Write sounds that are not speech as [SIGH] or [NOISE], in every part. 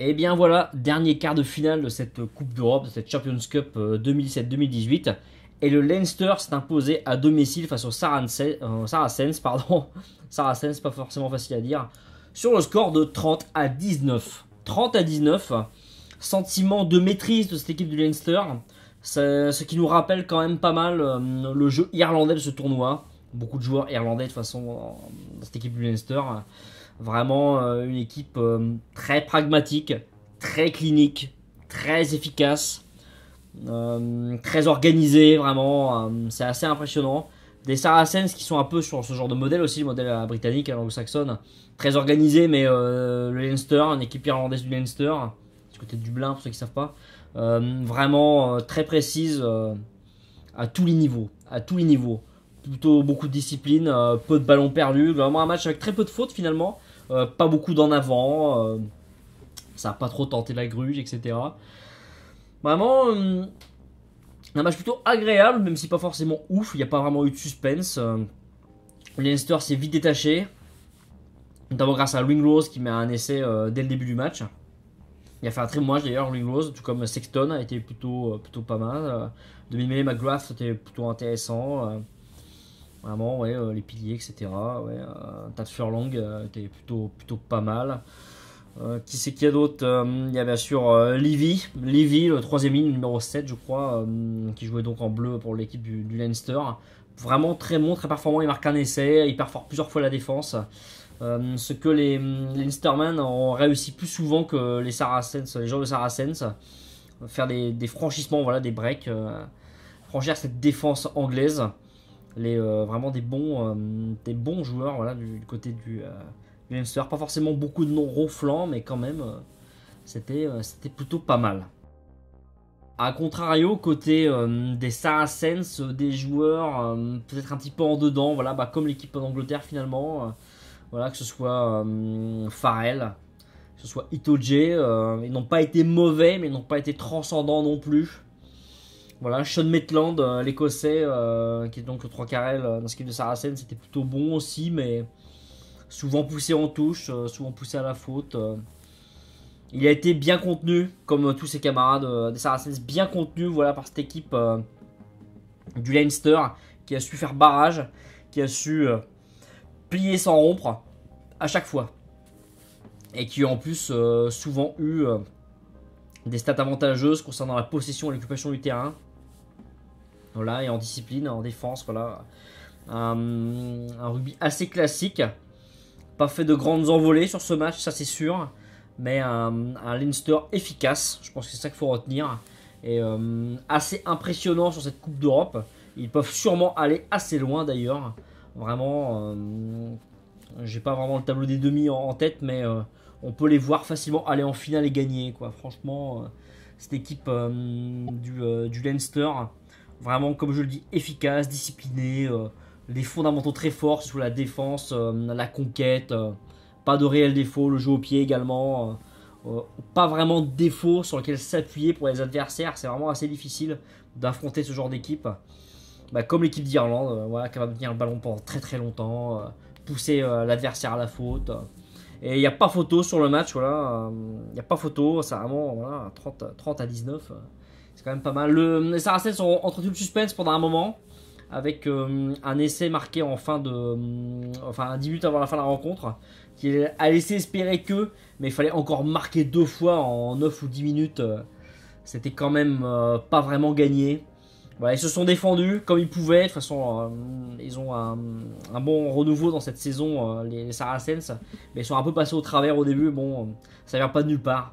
Et eh bien voilà, dernier quart de finale de cette Coupe d'Europe, de cette Champions Cup 2017 euh, 2018 Et le Leinster s'est imposé à domicile face au Saracens, euh, pardon. [LAUGHS] Saracens, pas forcément facile à dire. Sur le score de 30 à 19. 30 à 19. Sentiment de maîtrise de cette équipe du Leinster. Ce qui nous rappelle quand même pas mal euh, le jeu irlandais de ce tournoi. Beaucoup de joueurs irlandais de toute façon dans cette équipe du Leinster. Vraiment euh, une équipe euh, très pragmatique, très clinique, très efficace, euh, très organisée, vraiment. c'est assez impressionnant des Saracens qui sont un peu sur ce genre de modèle aussi, le modèle britannique, anglo-saxonne, très organisé, mais le Leinster, une équipe irlandaise du Leinster, du côté de Dublin pour ceux qui ne savent pas, vraiment très précise à tous les niveaux, à tous les niveaux, plutôt beaucoup de discipline, peu de ballons perdus, vraiment un match avec très peu de fautes finalement, euh, pas beaucoup d'en avant, euh, ça a pas trop tenté la gruge, etc. Vraiment, euh, un match plutôt agréable, même si pas forcément ouf, il n'y a pas vraiment eu de suspense. Leinster s'est vite détaché, notamment grâce à Rose qui met un essai dès le début du match. Il a fait un très bon match d'ailleurs, Rose, tout comme Sexton a été plutôt, plutôt pas mal. Demi-mêlée McGrath, c'était plutôt intéressant. Vraiment, ouais, euh, les piliers, etc. Ouais, euh, un tas de furlong euh, plutôt, plutôt pas mal. qui c'est qu'il y a d'autres Il y a bien sûr Livy, Livy, le troisième ligne, numéro 7, je crois, qui jouait donc en bleu pour l'équipe du, Leinster. Vraiment très bon, très performant, il marque un essai, il perfore plusieurs fois la défense. ce que les Leinstermen ont réussi plus souvent que les Saracens, les joueurs de Saracens, faire des, franchissements, voilà, des breaks, franchir cette défense anglaise les, euh, vraiment des bons, euh, des bons joueurs voilà, du, côté du, euh, Pas forcément beaucoup de noms ronflants, mais quand même, euh, c'était c'était plutôt pas mal. A contrario, côté des Saracens, des joueurs peut-être un petit peu en dedans, voilà, bah, comme l'équipe d'Angleterre finalement, voilà, que ce soit Farrell, que ce soit Itoje, ils n'ont pas été mauvais, mais ils n'ont pas été transcendants non plus. Voilà, Sean Maitland, euh, l'écossais, euh, qui est donc le 3 carrel euh, dans ce qui est de Saracens, c'était plutôt bon aussi, mais souvent poussé en touche, souvent poussé à la faute. Il a été bien contenu, comme tous ses camarades des Saracens, bien contenu voilà, par cette équipe du Leinster, qui a su faire barrage, qui a su plier sans rompre à chaque fois. Et qui en plus souvent eu des stats avantageuses concernant la possession et l'occupation du terrain. Voilà, et en discipline, en défense, voilà. Un, rugby assez classique. Pas fait de grandes envolées sur ce match, ça c'est sûr. Mais un, Leinster efficace, je pense que c'est ça qu'il faut retenir. Et euh, assez impressionnant sur cette Coupe d'Europe. Ils peuvent sûrement aller assez loin d'ailleurs. Vraiment, euh, j'ai pas vraiment le tableau des demi en, tête, mais euh, on peut les voir facilement aller en finale et gagner. Quoi. Franchement, cette équipe du, du Leinster vraiment, comme je le dis, efficace, discipliné, euh, les fondamentaux très forts sous la défense, euh, la conquête, euh, pas de réel défaut, le jeu au pied également. pas vraiment de défaut sur lequel s'appuyer pour les adversaires. C'est vraiment assez difficile d'affronter ce genre d'équipe. Bah, comme l'équipe d'Irlande, qui va maintenir tenir le ballon pendant très très longtemps, pousser l'adversaire à la faute. Et il n'y a pas photo sur le match, voilà. Il n'y a pas photo, c'est vraiment 30, 30 à 19. C'est quand même pas mal. les Saracens ont entretenu le suspense pendant un moment avec euh, un essai marqué en fin de. Euh, enfin, 10 minutes avant la fin de la rencontre, qui a laissé espérer que, mais il fallait encore marquer deux fois en 9 ou 10 minutes. C'était quand même euh, pas vraiment gagné. Voilà, ils se sont défendus comme ils pouvaient. De toute façon, ils ont un, bon renouveau dans cette saison, les, les, Saracens. Mais ils sont un peu passés au travers au début. Bon, ça vient pas de nulle part.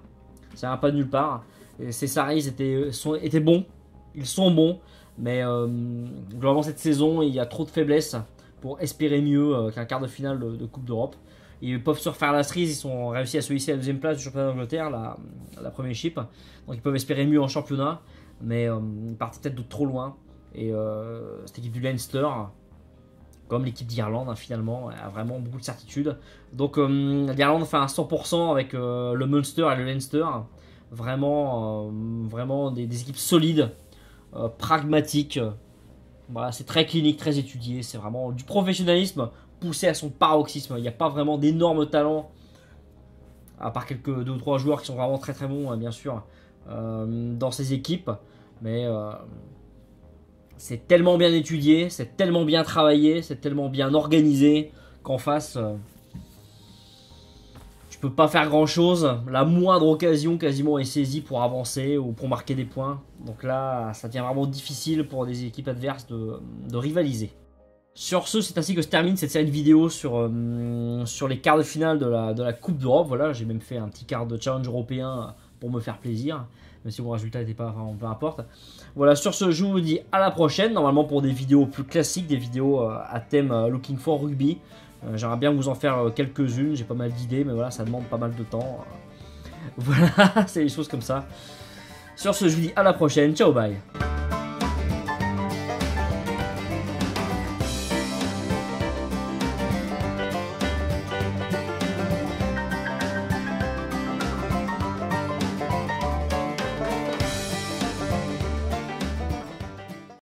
Ça vient pas de nulle part ces Saris étaient, euh, sont, étaient bons, ils sont bons, mais euh, globalement cette saison, il y a trop de faiblesses pour espérer mieux euh, qu'un quart de finale de, Coupe d'Europe. Ils peuvent se refaire la cerise, ils sont réussi à se hisser à la deuxième place du championnat d'Angleterre, la, première chip. Donc ils peuvent espérer mieux en championnat, mais euh, ils partent peut-être de trop loin. Et cette équipe du Leinster, comme l'équipe d'Irlande hein, finalement, a vraiment beaucoup de certitude. Donc l'Irlande fait un 100% avec le Munster et le Leinster. Vraiment, euh, vraiment des, équipes solides, euh, pragmatiques. c'est très clinique, très étudié. C'est vraiment du professionnalisme poussé à son paroxysme. Il n'y a pas vraiment d'énormes talents, à part quelques deux ou trois joueurs qui sont vraiment très très bons, hein, bien sûr, euh, dans ces équipes. Mais c'est tellement bien étudié, c'est tellement bien travaillé, c'est tellement bien organisé qu'en face, pas faire grand chose. La moindre occasion quasiment est saisie pour avancer ou pour marquer des points. Donc là, ça devient vraiment difficile pour des équipes adverses de, rivaliser. Sur ce, c'est ainsi que se termine cette série de vidéos sur, euh, sur les quarts de finale de la, de la Coupe d'Europe. Voilà, j'ai même fait un petit quart de challenge européen pour me faire plaisir. Même si mon résultat n'était pas, vraiment peu importe. Voilà, sur ce, je vous dis à la prochaine. Normalement pour des vidéos plus classiques, des vidéos euh, à thème euh, Looking for Rugby. Euh, j'aimerais bien vous en faire euh, quelques-unes, j'ai pas mal d'idées, mais voilà, ça demande pas mal de temps. [LAUGHS] Voilà, [LAUGHS] c'est des choses comme ça. Sur ce, je vous dis à la prochaine, ciao, bye